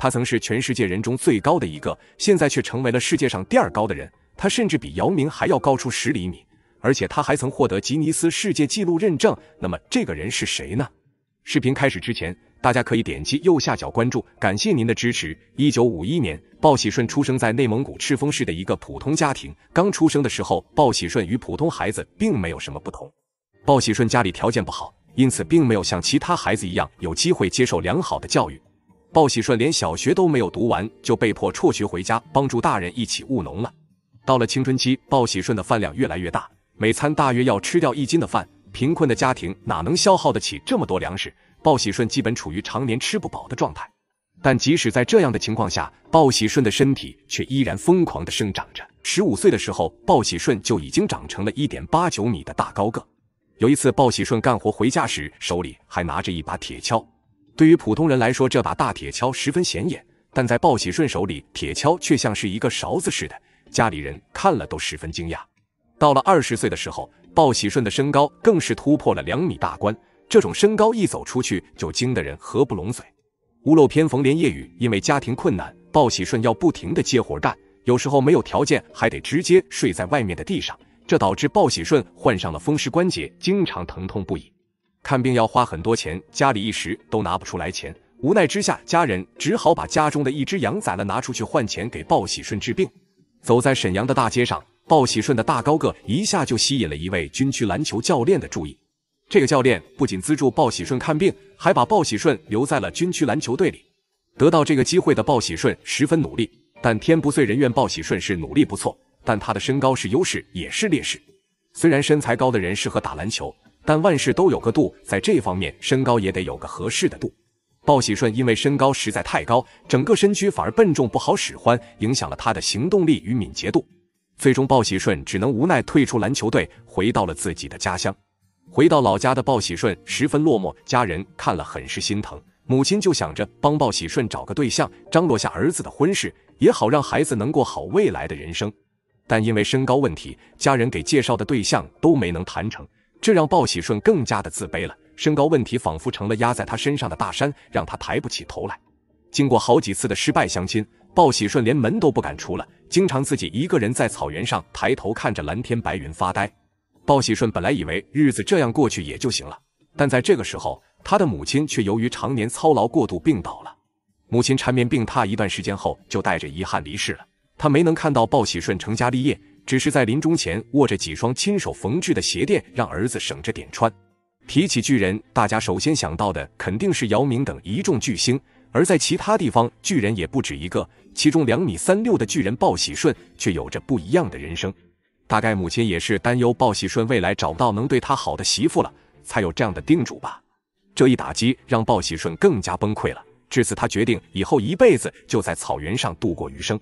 他曾是全世界人中最高的一个，现在却成为了世界上第二高的人。他甚至比姚明还要高出十厘米，而且他还曾获得吉尼斯世界纪录认证。那么这个人是谁呢？视频开始之前，大家可以点击右下角关注，感谢您的支持。一九五一年，鲍喜顺出生在内蒙古赤峰市的一个普通家庭。刚出生的时候，鲍喜顺与普通孩子并没有什么不同。鲍喜顺家里条件不好，因此并没有像其他孩子一样有机会接受良好的教育。鲍喜顺连小学都没有读完，就被迫辍学回家，帮助大人一起务农了。到了青春期，鲍喜顺的饭量越来越大，每餐大约要吃掉一斤的饭。贫困的家庭哪能消耗得起这么多粮食？鲍喜顺基本处于常年吃不饱的状态。但即使在这样的情况下，鲍喜顺的身体却依然疯狂地生长着。十五岁的时候，鲍喜顺就已经长成了一点八九米的大高个。有一次，鲍喜顺干活回家时，手里还拿着一把铁锹。对于普通人来说，这把大铁锹十分显眼，但在鲍喜顺手里，铁锹却像是一个勺子似的，家里人看了都十分惊讶。到了二十岁的时候，鲍喜顺的身高更是突破了两米大关，这种身高一走出去就惊得人合不拢嘴。屋漏偏逢连夜雨，因为家庭困难，鲍喜顺要不停的接活干，有时候没有条件还得直接睡在外面的地上，这导致鲍喜顺患上了风湿关节，经常疼痛不已。看病要花很多钱，家里一时都拿不出来钱。无奈之下，家人只好把家中的一只羊宰了，拿出去换钱给鲍喜顺治病。走在沈阳的大街上，鲍喜顺的大高个一下就吸引了一位军区篮球教练的注意。这个教练不仅资助鲍喜顺看病，还把鲍喜顺留在了军区篮球队里。得到这个机会的鲍喜顺十分努力，但天不遂人愿。鲍喜顺是努力不错，但他的身高是优势也是劣势。虽然身材高的人适合打篮球。但万事都有个度，在这方面，身高也得有个合适的度。鲍喜顺因为身高实在太高，整个身躯反而笨重不好使唤，影响了他的行动力与敏捷度。最终，鲍喜顺只能无奈退出篮球队，回到了自己的家乡。回到老家的鲍喜顺十分落寞，家人看了很是心疼。母亲就想着帮鲍喜顺找个对象，张罗下儿子的婚事，也好让孩子能过好未来的人生。但因为身高问题，家人给介绍的对象都没能谈成。这让鲍喜顺更加的自卑了，身高问题仿佛成了压在他身上的大山，让他抬不起头来。经过好几次的失败相亲，鲍喜顺连门都不敢出了，经常自己一个人在草原上抬头看着蓝天白云发呆。鲍喜顺本来以为日子这样过去也就行了，但在这个时候，他的母亲却由于常年操劳过度病倒了。母亲缠绵病榻一段时间后，就带着遗憾离世了，他没能看到鲍喜顺成家立业。只是在临终前握着几双亲手缝制的鞋垫，让儿子省着点穿。提起巨人，大家首先想到的肯定是姚明等一众巨星，而在其他地方巨人也不止一个。其中两米三六的巨人鲍喜顺却有着不一样的人生。大概母亲也是担忧鲍喜顺未来找不到能对他好的媳妇了，才有这样的叮嘱吧。这一打击让鲍喜顺更加崩溃了。至此，他决定以后一辈子就在草原上度过余生。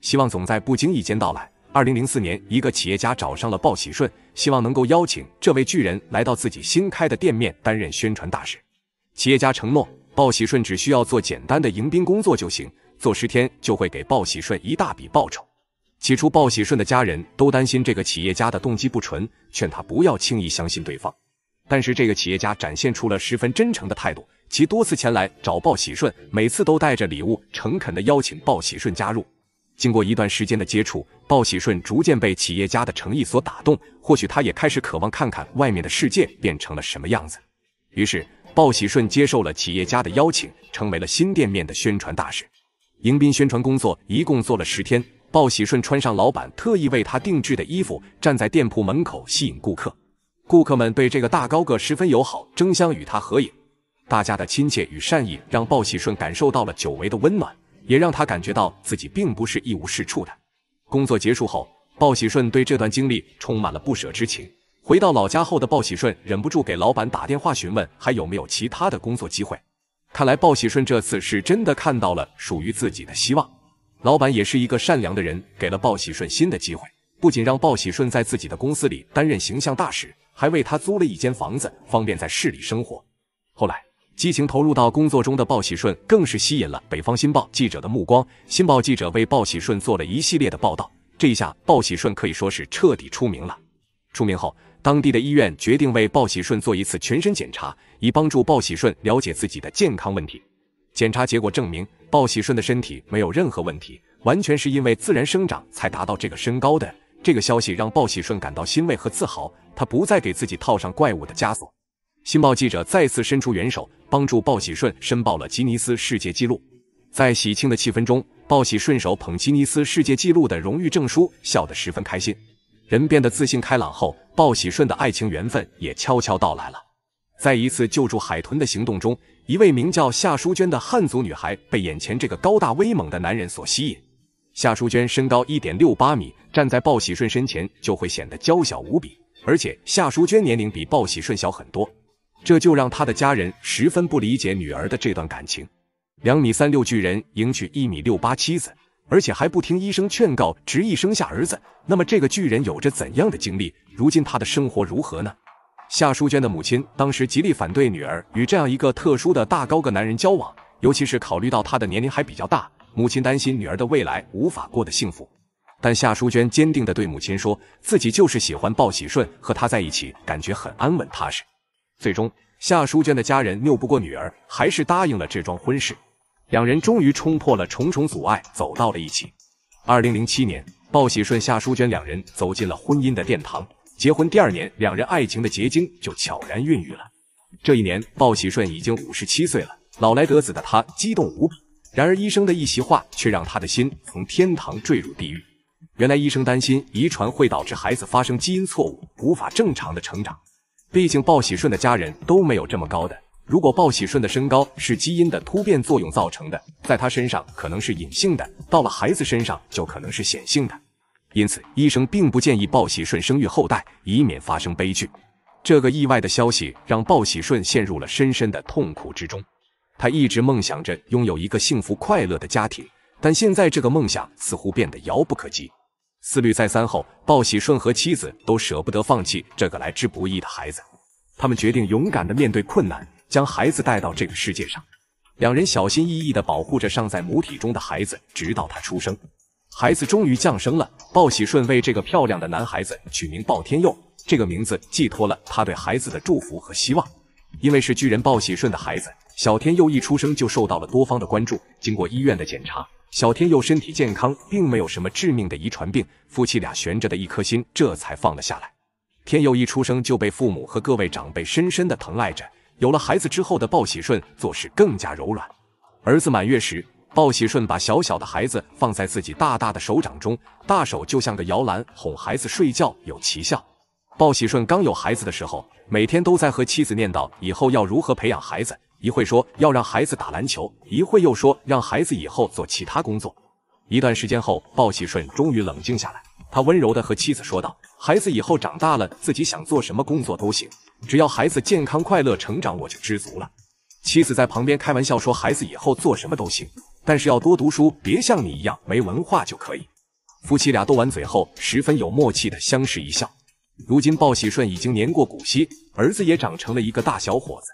希望总在不经意间到来。二零零四年，一个企业家找上了鲍喜顺，希望能够邀请这位巨人来到自己新开的店面担任宣传大使。企业家承诺，鲍喜顺只需要做简单的迎宾工作就行，做十天就会给鲍喜顺一大笔报酬。起初，鲍喜顺的家人都担心这个企业家的动机不纯，劝他不要轻易相信对方。但是，这个企业家展现出了十分真诚的态度，其多次前来找鲍喜顺，每次都带着礼物，诚恳地邀请鲍喜顺加入。经过一段时间的接触，鲍喜顺逐渐被企业家的诚意所打动。或许他也开始渴望看看外面的世界变成了什么样子。于是，鲍喜顺接受了企业家的邀请，成为了新店面的宣传大使。迎宾宣传工作一共做了十天。鲍喜顺穿上老板特意为他定制的衣服，站在店铺门口吸引顾客。顾客们对这个大高个十分友好，争相与他合影。大家的亲切与善意让鲍喜顺感受到了久违的温暖。也让他感觉到自己并不是一无是处的。工作结束后，鲍喜顺对这段经历充满了不舍之情。回到老家后的鲍喜顺忍不住给老板打电话询问还有没有其他的工作机会。看来鲍喜顺这次是真的看到了属于自己的希望。老板也是一个善良的人，给了鲍喜顺新的机会，不仅让鲍喜顺在自己的公司里担任形象大使，还为他租了一间房子，方便在市里生活。后来。激情投入到工作中的鲍喜顺，更是吸引了北方新报记者的目光。新报记者为鲍喜顺做了一系列的报道，这一下鲍喜顺可以说是彻底出名了。出名后，当地的医院决定为鲍喜顺做一次全身检查，以帮助鲍喜顺了解自己的健康问题。检查结果证明，鲍喜顺的身体没有任何问题，完全是因为自然生长才达到这个身高的。这个消息让鲍喜顺感到欣慰和自豪，他不再给自己套上怪物的枷锁。新报记者再次伸出援手，帮助鲍喜顺申报了吉尼斯世界纪录。在喜庆的气氛中，鲍喜顺手捧吉尼斯世界纪录的荣誉证书，笑得十分开心。人变得自信开朗后，鲍喜顺的爱情缘分也悄悄到来了。在一次救助海豚的行动中，一位名叫夏淑娟的汉族女孩被眼前这个高大威猛的男人所吸引。夏淑娟身高一点六八米，站在鲍喜顺身前就会显得娇小无比。而且夏淑娟年龄比鲍喜顺小很多。这就让他的家人十分不理解女儿的这段感情。两米三六巨人迎娶一米六八妻子，而且还不听医生劝告，执意生下儿子。那么这个巨人有着怎样的经历？如今他的生活如何呢？夏淑娟的母亲当时极力反对女儿与这样一个特殊的大高个男人交往，尤其是考虑到她的年龄还比较大，母亲担心女儿的未来无法过得幸福。但夏淑娟坚定的对母亲说：“自己就是喜欢鲍喜顺，和他在一起感觉很安稳踏实。”最终，夏淑娟的家人拗不过女儿，还是答应了这桩婚事。两人终于冲破了重重阻碍，走到了一起。二零零七年，鲍喜顺、夏淑娟两人走进了婚姻的殿堂。结婚第二年，两人爱情的结晶就悄然孕育了。这一年，鲍喜顺已经五十七岁了，老来得子的他激动无比。然而，医生的一席话却让他的心从天堂坠入地狱。原来，医生担心遗传会导致孩子发生基因错误，无法正常的成长。毕竟鲍喜顺的家人都没有这么高的。如果鲍喜顺的身高是基因的突变作用造成的，在他身上可能是隐性的，到了孩子身上就可能是显性的。因此，医生并不建议鲍喜顺生育后代，以免发生悲剧。这个意外的消息让鲍喜顺陷入了深深的痛苦之中。他一直梦想着拥有一个幸福快乐的家庭，但现在这个梦想似乎变得遥不可及。思虑再三后，鲍喜顺和妻子都舍不得放弃这个来之不易的孩子，他们决定勇敢地面对困难，将孩子带到这个世界上。两人小心翼翼地保护着尚在母体中的孩子，直到他出生。孩子终于降生了，鲍喜顺为这个漂亮的男孩子取名鲍天佑，这个名字寄托了他对孩子的祝福和希望。因为是巨人鲍喜顺的孩子，小天佑一出生就受到了多方的关注。经过医院的检查。小天佑身体健康，并没有什么致命的遗传病，夫妻俩悬着的一颗心这才放了下来。天佑一出生就被父母和各位长辈深深的疼爱着。有了孩子之后的鲍喜顺做事更加柔软。儿子满月时，鲍喜顺把小小的孩子放在自己大大的手掌中，大手就像个摇篮，哄孩子睡觉有奇效。鲍喜顺刚有孩子的时候，每天都在和妻子念叨以后要如何培养孩子。一会说要让孩子打篮球，一会又说让孩子以后做其他工作。一段时间后，鲍喜顺终于冷静下来，他温柔地和妻子说道：“孩子以后长大了，自己想做什么工作都行，只要孩子健康快乐成长，我就知足了。”妻子在旁边开玩笑说：“孩子以后做什么都行，但是要多读书，别像你一样没文化就可以。”夫妻俩斗完嘴后，十分有默契地相视一笑。如今，鲍喜顺已经年过古稀，儿子也长成了一个大小伙子。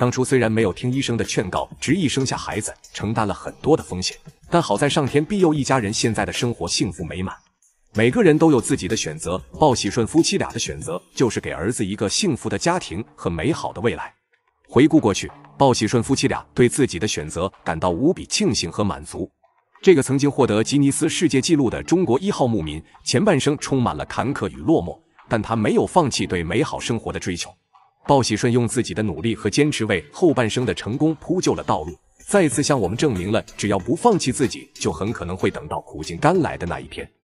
当初虽然没有听医生的劝告，执意生下孩子，承担了很多的风险，但好在上天庇佑，一家人现在的生活幸福美满。每个人都有自己的选择，鲍喜顺夫妻俩的选择就是给儿子一个幸福的家庭和美好的未来。回顾过去，鲍喜顺夫妻俩对自己的选择感到无比庆幸和满足。这个曾经获得吉尼斯世界纪录的中国一号牧民，前半生充满了坎坷与落寞，但他没有放弃对美好生活的追求。鲍喜顺用自己的努力和坚持为后半生的成功铺就了道路，再次向我们证明了，只要不放弃自己，就很可能会等到苦尽甘来的那一天。